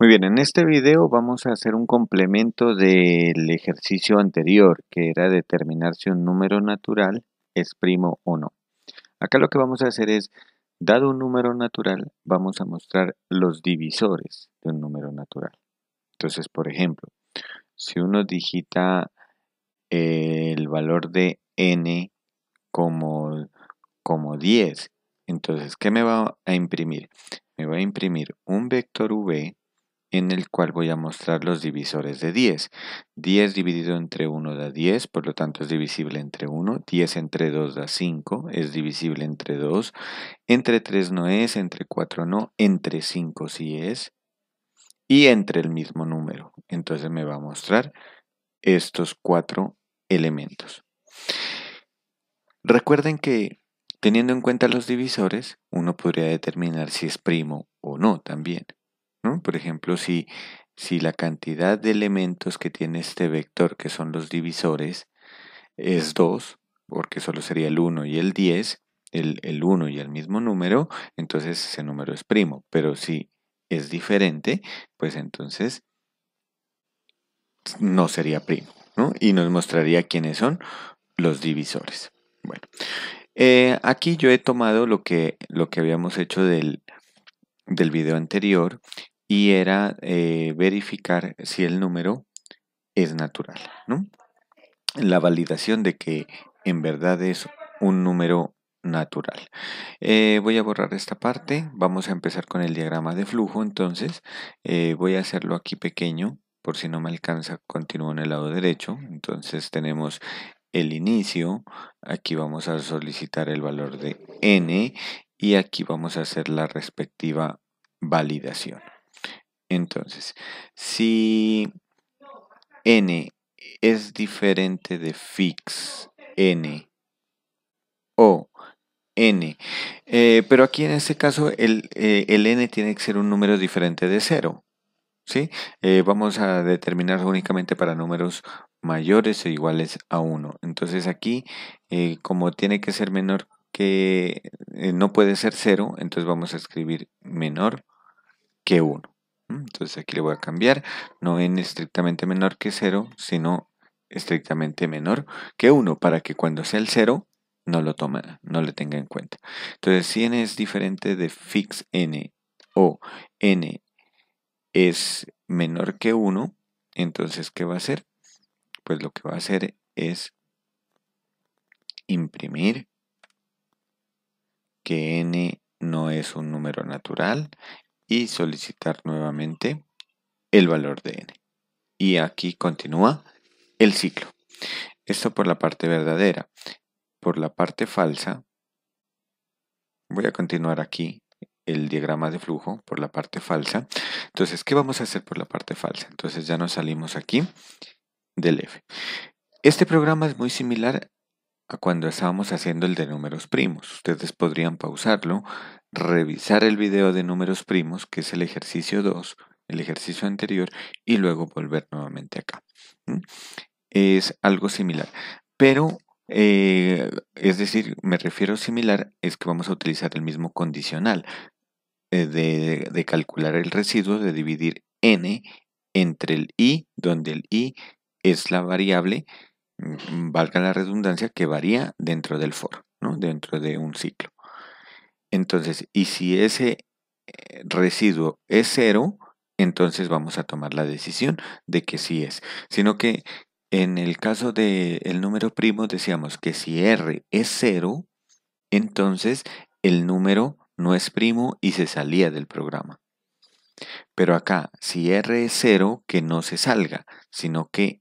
Muy bien, en este video vamos a hacer un complemento del ejercicio anterior, que era determinar si un número natural es primo o no. Acá lo que vamos a hacer es, dado un número natural, vamos a mostrar los divisores de un número natural. Entonces, por ejemplo, si uno digita eh, el valor de n como, como 10, entonces, ¿qué me va a imprimir? Me va a imprimir un vector v en el cual voy a mostrar los divisores de 10. 10 dividido entre 1 da 10, por lo tanto es divisible entre 1. 10 entre 2 da 5, es divisible entre 2. Entre 3 no es, entre 4 no, entre 5 sí es. Y entre el mismo número. Entonces me va a mostrar estos cuatro elementos. Recuerden que teniendo en cuenta los divisores, uno podría determinar si es primo o no también. Por ejemplo, si, la cantidad de elementos que tiene este vector, que son los divisores, es 2, porque solo sería el 1 y el 10, el, 1 y el mismo número, entonces ese número es primo. Pero si es diferente, pues entonces no sería primo. ¿no? Y nos mostraría quiénes son los divisores. Bueno, eh, aquí yo he tomado lo que, lo que habíamos hecho del, del video anterior y era eh, verificar si el número es natural. La validación de que en verdad es un número natural. Eh, voy a borrar esta parte. Vamos a empezar con el diagrama de flujo. Entonces, eh, voy a hacerlo aquí pequeño. Por si no me alcanza, continúo en el lado derecho. Entonces tenemos el inicio. Aquí vamos a solicitar el valor de n. Y aquí vamos a hacer la respectiva validación. Entonces, si n es diferente de fix n o n, eh, pero aquí en este caso eh, el, n tiene que ser un número diferente de 0. ¿sí? Eh, vamos a determinar únicamente para números mayores o e iguales a 1. Entonces aquí, como tiene que ser menor que no puede ser 0, entonces vamos a escribir menor que 1. Entonces aquí le voy a cambiar, no en estrictamente menor que 0, sino estrictamente menor que 1, para que cuando sea el 0 no lo tome no le tenga en cuenta. Entonces si n es diferente de fix n o n es menor que 1, entonces ¿qué va a hacer? Pues lo que va a hacer es imprimir que n no es un número natural y solicitar nuevamente el valor de n. Y aquí continúa el ciclo. Esto por la parte verdadera. Por la parte falsa, voy a continuar aquí el diagrama de flujo por la parte falsa. Entonces, ¿qué vamos a hacer por la parte falsa? Entonces ya nos salimos aquí del f. Este programa es muy similar a cuando estábamos haciendo el de números primos. Ustedes podrían pausarlo, revisar el video de números primos, que es el ejercicio 2, el ejercicio anterior, y luego volver nuevamente acá. Es algo similar, pero eh, es decir, me refiero similar, es que vamos a utilizar el mismo condicional eh, de, de calcular el residuo, de dividir n entre el i, donde el i es la variable, mm, valga la redundancia, que varía dentro del for, ¿no? dentro de un ciclo. Entonces, y si ese eh, residuo es cero, entonces vamos a tomar la decisión de que sí es. Sino que en el caso del número primo decíamos que si R es cero, entonces el número no es primo y se salía del programa. Pero acá, si R es 0, que no se salga, sino que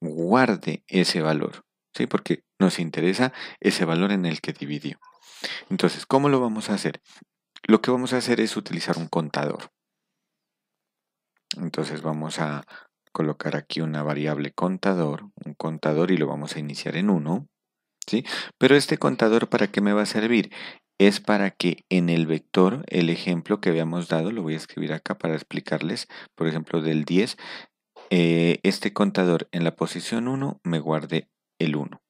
guarde ese valor, ¿sí? Porque nos interesa ese valor en el que dividió. Entonces, ¿cómo lo vamos a hacer? Lo que vamos a hacer es utilizar un contador. Entonces vamos a colocar aquí una variable contador, un contador y lo vamos a iniciar en 1. ¿sí? Pero este contador, ¿para qué me va a servir? Es para que en el vector, el ejemplo que habíamos dado, lo voy a escribir acá para explicarles, por ejemplo, del 10, eh, este contador en la posición 1 me guarde el 1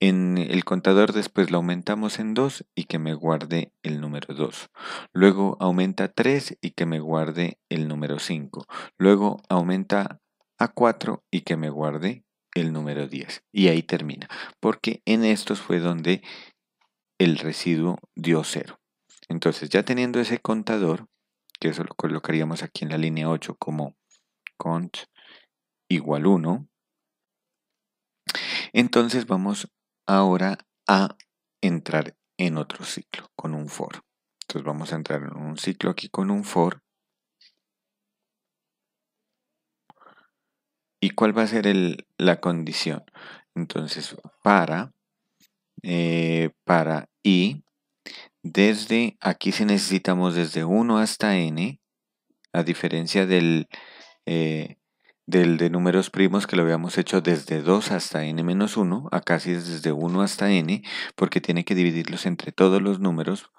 en el contador después lo aumentamos en 2 y que me guarde el número 2. Luego aumenta 3 y que me guarde el número 5. Luego aumenta a 4 y que me guarde el número 10. Y ahí termina, porque en estos fue donde el residuo dio 0. Entonces ya teniendo ese contador, que eso lo colocaríamos aquí en la línea 8 como cont igual 1, entonces vamos ahora a entrar en otro ciclo con un for. Entonces vamos a entrar en un ciclo aquí con un for. ¿Y cuál va a ser la condición? Entonces, para, eh, para i, desde, aquí si necesitamos desde 1 hasta n, a diferencia del, eh, del de números primos que lo habíamos hecho desde 2 hasta n-1, acá sí es desde 1 hasta n, porque tiene que dividirlos entre todos los números,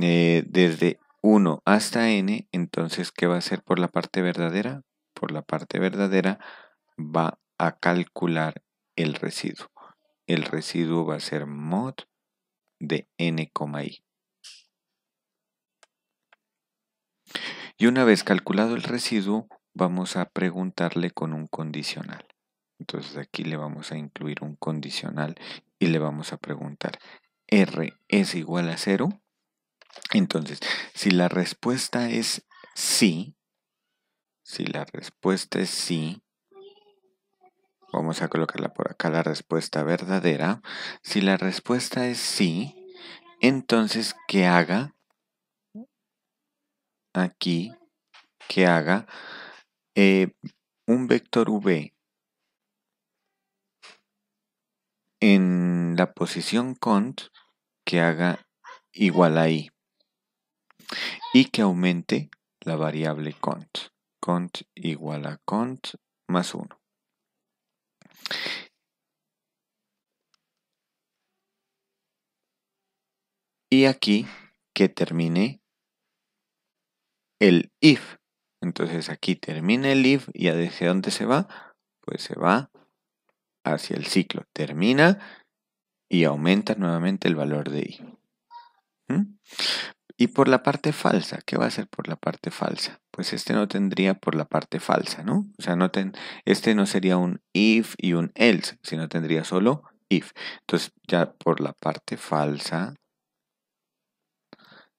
eh, desde 1 hasta n, entonces ¿qué va a hacer por la parte verdadera? Por la parte verdadera va a calcular el residuo. El residuo va a ser mod de n, i. Y una vez calculado el residuo, vamos a preguntarle con un condicional. Entonces aquí le vamos a incluir un condicional y le vamos a preguntar, ¿R es igual a cero Entonces, si la respuesta es sí, si la respuesta es sí, vamos a colocarla por acá, la respuesta verdadera. Si la respuesta es sí, entonces que haga aquí, que haga eh, un vector v en la posición cont que haga igual a i y que aumente la variable cont. Cont igual a cont más 1. Y aquí que termine el if entonces aquí termina el if y hacia dónde se va? Pues se va hacia el ciclo. Termina y aumenta nuevamente el valor de i. ¿Mm? Y por la parte falsa, ¿qué va a hacer por la parte falsa? Pues este no tendría por la parte falsa, ¿no? O sea, este no sería un if y un else, sino tendría solo if. Entonces, ya por la parte falsa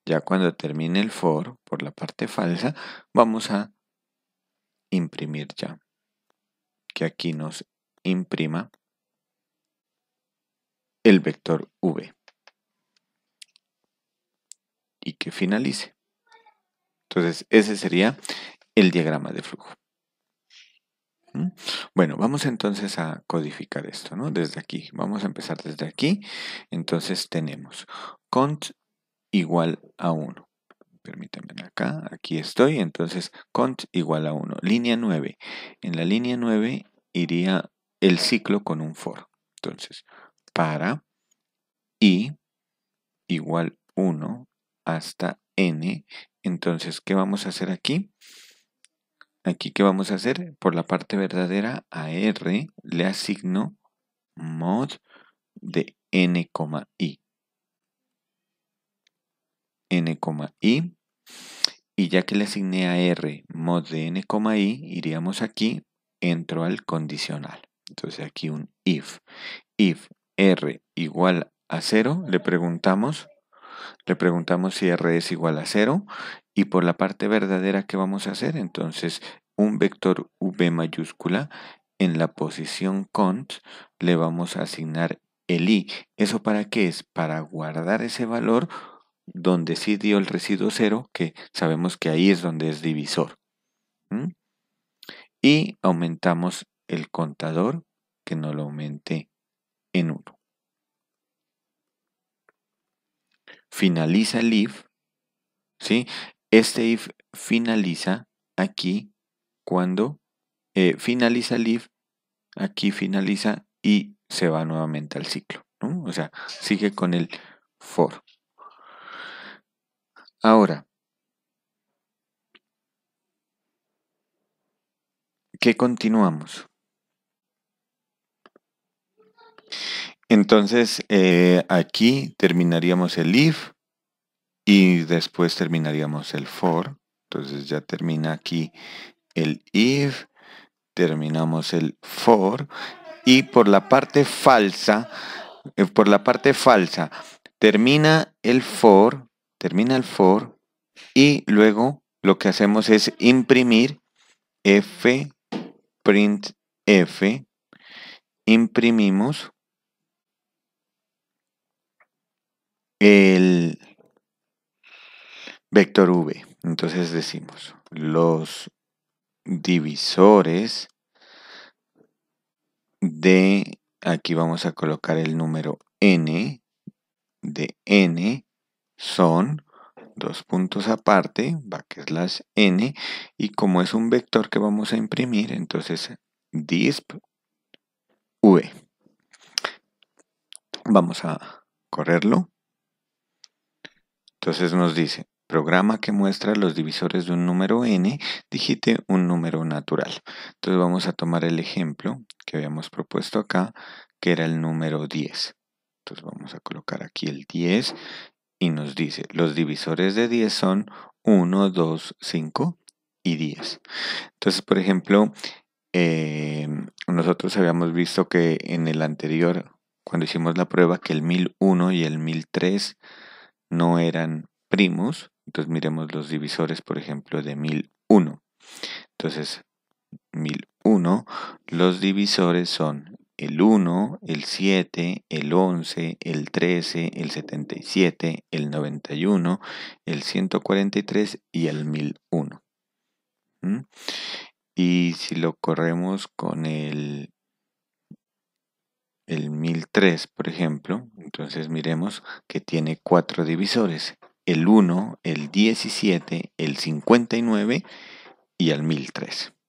ya cuando termine el for por la parte falsa, vamos a imprimir ya. Que aquí nos imprima el vector v. Y que finalice. Entonces, ese sería el diagrama de flujo. ¿Mm? Bueno, vamos entonces a codificar esto, ¿no? Desde aquí. Vamos a empezar desde aquí. Entonces tenemos cont igual a 1. Permítanme acá, aquí estoy, entonces cont igual a 1. Línea 9. En la línea 9 iría el ciclo con un for. Entonces, para i igual 1 hasta n. Entonces, ¿qué vamos a hacer aquí? Aquí, ¿qué vamos a hacer? Por la parte verdadera, a r le asigno mod de n, i n, i. Y ya que le asigné a r mod de n, i, iríamos aquí, entro al condicional. Entonces aquí un if. If r igual a 0, le preguntamos, le preguntamos si r es igual a 0. Y por la parte verdadera, ¿qué vamos a hacer? Entonces un vector v mayúscula en la posición cont le vamos a asignar el i. ¿Eso para qué es? Para guardar ese valor donde sí dio el residuo cero, que sabemos que ahí es donde es divisor. Y aumentamos el contador, que no lo aumente en 1. Finaliza el if. Este if finaliza aquí cuando eh, finaliza el if, aquí finaliza y se va nuevamente al ciclo. O sea, sigue con el for. Ahora, ¿qué continuamos? Entonces, eh, aquí terminaríamos el if y después terminaríamos el for. Entonces ya termina aquí el if, terminamos el for y por la parte falsa, eh, por la parte falsa termina el for terminal for y luego lo que hacemos es imprimir f print f imprimimos el vector v entonces decimos los divisores de aquí vamos a colocar el número n de n son dos puntos aparte, que es las n, y como es un vector que vamos a imprimir, entonces disp v. Vamos a correrlo. Entonces nos dice, programa que muestra los divisores de un número n, digite un número natural. Entonces vamos a tomar el ejemplo que habíamos propuesto acá, que era el número 10. Entonces vamos a colocar aquí el 10 y nos dice, los divisores de 10 son 1, 2, 5 y 10. Entonces, por ejemplo, em, nosotros habíamos visto que en el anterior, cuando hicimos la prueba, que el 1001 y el 1003 no eran primos. Entonces miremos los divisores, por ejemplo, de 1001. Entonces, 1001, los divisores son el 1, el 7, el 11, el 13, el 77, el 91, el 143 y el 1001. ¿Mm? Y si lo corremos con el, el 1003, por ejemplo, entonces miremos que tiene cuatro divisores, el 1, el 17, el 59 y el 1003.